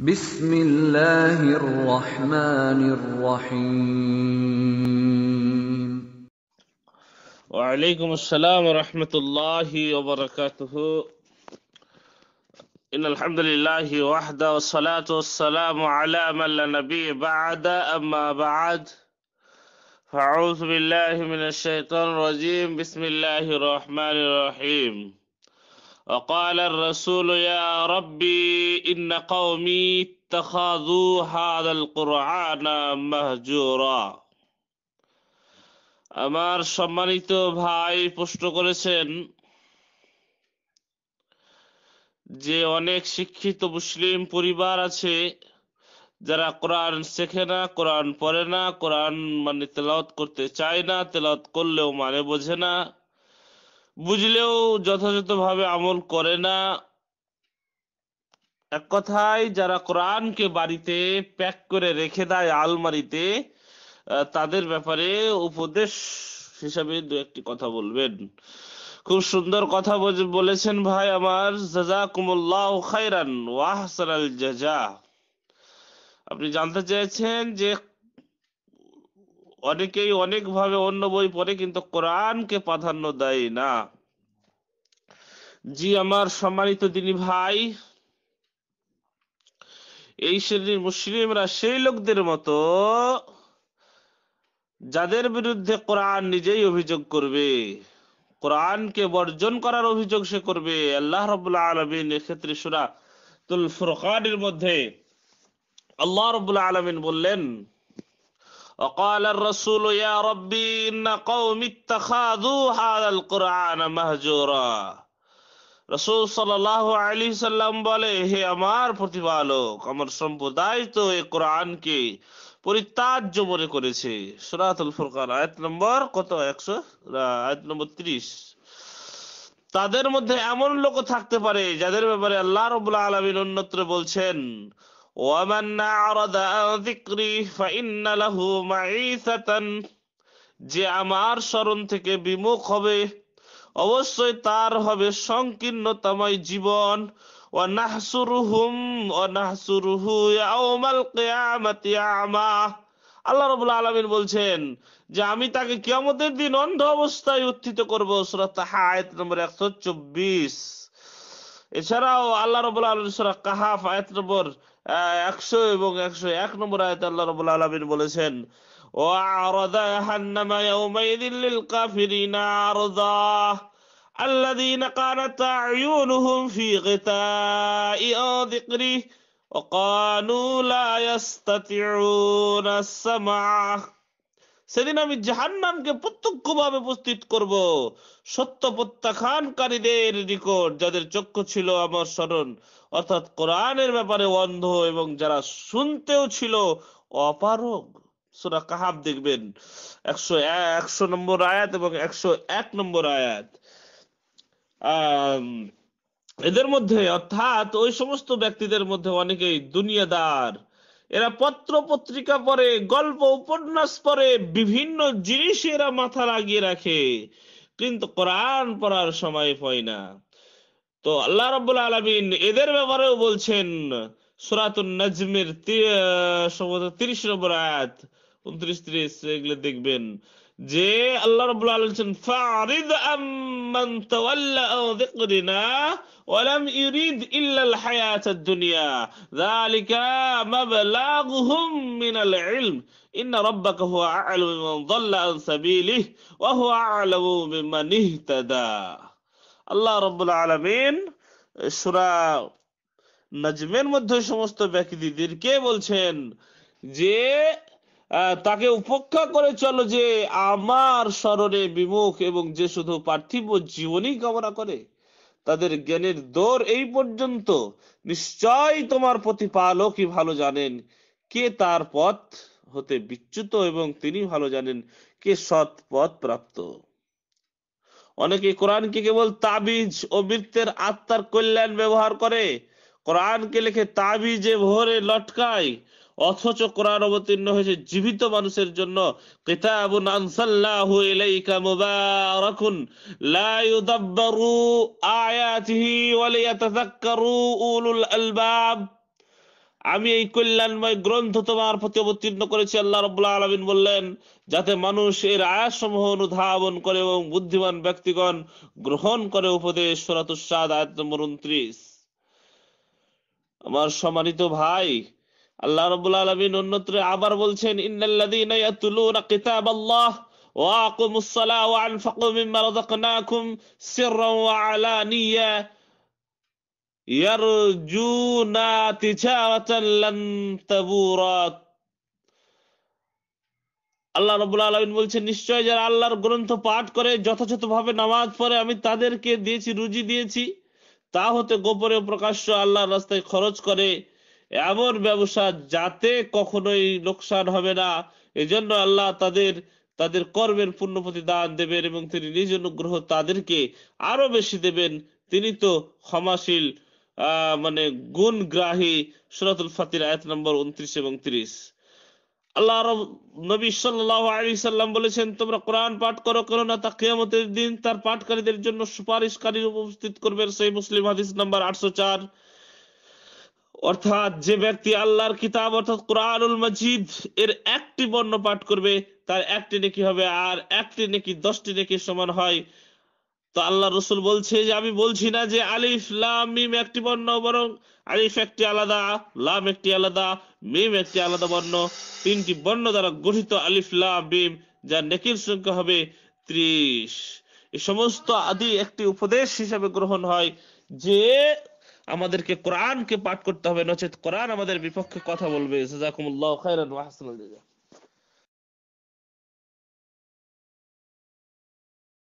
بسم الله الرحمن الرحيم وعليكم السلام ورحمة الله وبركاته إن الحمد لله وحده والصلاة والسلام على من لا نبي بعد أما بعد فأعوذ بالله من الشيطان الرجيم بسم الله الرحمن الرحيم وقال الرسول يا ربي إن قومي اتخذوا هذا القرآن مهجورا আমার সম্মানিত ভাই প্রশ্ন করেছেন যে অনেক শিক্ষিত মুসলিম পরিবার আছে যারা কোরআন শেখে না কোরআন পড়ে না কোরআন মানে তেলাওত করতে চায় না তেলাওত করলেও মানে বোঝে না বুঝলেও যথাযথভাবে আমল করে না এক কথায় যারা কোরআনকে বাড়িতে প্যাক করে রেখে দেয় আলমারিতে তাদের ব্যাপারে উপদেশ হিসাবে দু একটি কথা বলবেন খুব সুন্দর কথা বলেছেন ভাই আমার জাজাকুমুল্লাহ খাইরান ওয়াহসান আল জাজা আপনি জানতে চেয়েছেন যে অনেকেই অনেকভাবে অন্য বই পড়ে কিন্তু কোরআনকে প্রাধান্য দেয় না জি আমার সম্মানিত তিনি ভাই এই শ্রেণীর মুসলিমরা সেই লোকদের মতো যাদের বিরুদ্ধে কোরআন নিজেই অভিযোগ করবে কোরআনকে বর্জন করার অভিযোগ সে করবে আল্লাহ রবুল্লা আলমিন এক্ষেত্রে সুরা তুল ফুরকানের মধ্যে আল্লাহ রবুল্লা আলমিন বললেন وقال الرسول يا ربي إن قوم هذا القرآن مهجورا রসুল সাল্লাহ আলী সাল্লাম বলে হে আমার প্রতিপালক আমার সম্প্রদায় তো এই কোরআনকে পরিত্যাজ্য মনে করেছে সুরাতুল ফুরকান আয়াত নম্বর কত একশো আয়াত নম্বর ত্রিশ তাদের মধ্যে এমন লোক থাকতে পারে যাদের ব্যাপারে আল্লাহ রবুল্লা আলমিন অন্যত্র বলছেন ومن أعرض عن ذكري فإن له معيثة যে আমার স্মরণ থেকে বিমুখ হবে অবশ্যই তার হবে সংকীর্ণতাময় জীবন ও নাহসুরুহুম ও নাহসুরুহু ইয়াউমাল কিয়ামাতি আমা আল্লাহ রাব্বুল আলামিন বলছেন যে আমি তাকে কিয়ামতের দিন অন্ধ অবস্থায় উত্থিত করব সূরা তাহা আয়াত নম্বর 124 এছাড়াও আল্লাহ রাব্বুল আলামিন সূরা কাহাফ আয়াত নম্বর একশো এবং একশো এক নম্বর আয়াত আল্লাহ রবুল আলমিন বলেছেন ও আরদা হান্নামা ইয়াউমাইদিল কাফিরিনা আরদা الذين كانت أعينهم في غطاء عن ذكري وقالوا لا يستطيعون السمع সেদিন আমি জাহান্নামকে প্রত্যক্ষ ভাবে উপস্থিত করব সত্য প্রত্যাখ্যানকারীদের নিকট যাদের চক্ষু ছিল আমার স্মরণ অর্থাৎ কোরআনের ব্যাপারে অন্ধ এবং যারা শুনতেও ছিল অপারগ সুরা কাহাব দেখবেন একশো একশো নম্বর আয়াত এবং একশো এক নম্বর আয়াত এদের মধ্যে অর্থাৎ ওই সমস্ত ব্যক্তিদের মধ্যে অনেকেই দুনিয়াদার এরা পত্র পত্রিকা পড়ে গল্প উপন্যাস পড়ে বিভিন্ন জিনিসে এরা মাথা লাগিয়ে রাখে কিন্তু কোরআন পড়ার সময় হয় না তো আল্লাহ রব্বুল আলমিন এদের ব্যাপারেও বলছেন সুরাতুন নাজমের সম্ভবত তিরিশ নম্বর আয়াত উনত্রিশ ত্রিশ এগুলো দেখবেন যে আল্লাহ রব আলছেন ফারিদ তাওয়াল্লা যিকরিনা ইউরিদ ইল্লা আল হায়াতাদ দুনিয়া যালিকা মাবলাগুহুম মিনাল ইলম ইন্না রাব্বাকা হুয়া আ'লামু বিমান যাল্লা আন ওয়া হুয়া আ'লামু বিমান ইহতাদা আল্লাহ আলামিন সূরা নাজমের মধ্যে সমস্ত ব্যক্তিদেরকে বলছেন যে তাকে উপেক্ষা করে চলো যে আমার স্মরণে বিমুখ এবং যে শুধু পার্থিব জীবনই কামনা করে তাদের জ্ঞানের দোর এই পর্যন্ত নিশ্চয় তোমার প্রতি প্রতিপালকই ভালো জানেন কে তার পথ হতে বিচ্যুত এবং তিনি ভালো জানেন কে সৎ পথ প্রাপ্ত অনেকে কোরআনকে কেবল তাবিজ ও বৃত্তের আত্মার কল্যাণ ব্যবহার করে কোরআনকে লেখে তাবিজে ভরে লটকায় অথচ কোরআন অবতীর্ণ হয়েছে জীবিত মানুষের জন্য কিতাবুন আনসাল্লাহু ইলাইকা মুবারাকুন লা ইউদাব্বারু আয়াতিহি ওয়া লিয়াতাযাক্কারু উলুল আলবাব আমি এই কল্যাণময় গ্রন্থ তোমার প্রতি অবতীর্ণ করেছি আল্লাহ রব্লা আলমিন বললেন যাতে মানুষ এর আয়াসমূহ অনুধাবন করে এবং বুদ্ধিমান ব্যক্তিগণ গ্রহণ করে উপদেশ সরাতুসাদ আয়াত নম্বর উনত্রিশ আমার সম্মানিত ভাই আল্লাহ রাব্বুল আলামিন অন্যত্র আবার বলছেন ইন্নাল্লাযীনা ইয়াতুলুনা কিতাবাল্লাহ ওয়া ওয়া মিম্মা রাযাকনাকুম সিররান ওয়া আলানিয়া ইয়ারজুনা তিজারাতান লান আল্লাহ বলছেন নিশ্চয় যারা আল্লাহর গ্রন্থ পাঠ করে যথাযথভাবে নামাজ পড়ে আমি তাদেরকে দিয়েছি রুজি দিয়েছি তা হতে গোপনে প্রকাশ্য আল্লাহর রাস্তায় খরচ করে এমন ব্যবসা যাতে কখনোই লোকসান হবে না এজন্য আল্লাহ তাদের তাদের কর্মের পূর্ণ দান দেবেন এবং তিনি নিজ অনুগ্রহ তাদেরকে আরো বেশি দেবেন তিনি তো ক্ষমাশীল মানে গুণ গ্রাহী সুরাতুল ফাতির আয়াত নম্বর উনত্রিশ এবং তিরিশ আল্লাহ আরব নবী সাল্লাহ আলী সাল্লাম বলেছেন তোমরা কোরআন পাঠ করো কেননা তা কেয়ামতের দিন তার পাঠকারীদের জন্য সুপারিশকারী উপস্থিত করবেন সেই মুসলিম হাদিস নাম্বার আটশো চার অর্থাৎ যে ব্যক্তি আল্লাহর কিতাব অর্থাৎ কোরআনুল মজিদ এর একটি বর্ণ পাঠ করবে তার একটি নেকি হবে আর একটি নেকি দশটি নেকি সমান হয় তো আল্লাহ রসুল বলছে যে আমি বলছি না যে আলিফ লাম মিম একটি বর্ণ বরং আলিফ একটি আলাদা লাম একটি আলাদা মিম একটি আলাদা বর্ণ তিনটি বর্ণ দ্বারা গঠিত আলিফ লাম মিম যার নেকির সংখ্যা হবে ত্রিশ এই সমস্ত আদি একটি উপদেশ হিসাবে গ্রহণ হয় যে আমাদেরকে কোরআনকে পাঠ করতে হবে নচেত কোরআন আমাদের বিপক্ষে কথা বলবে জাজাকুমুল্লাহ খাইরান ওয়া হাসানাল জাযা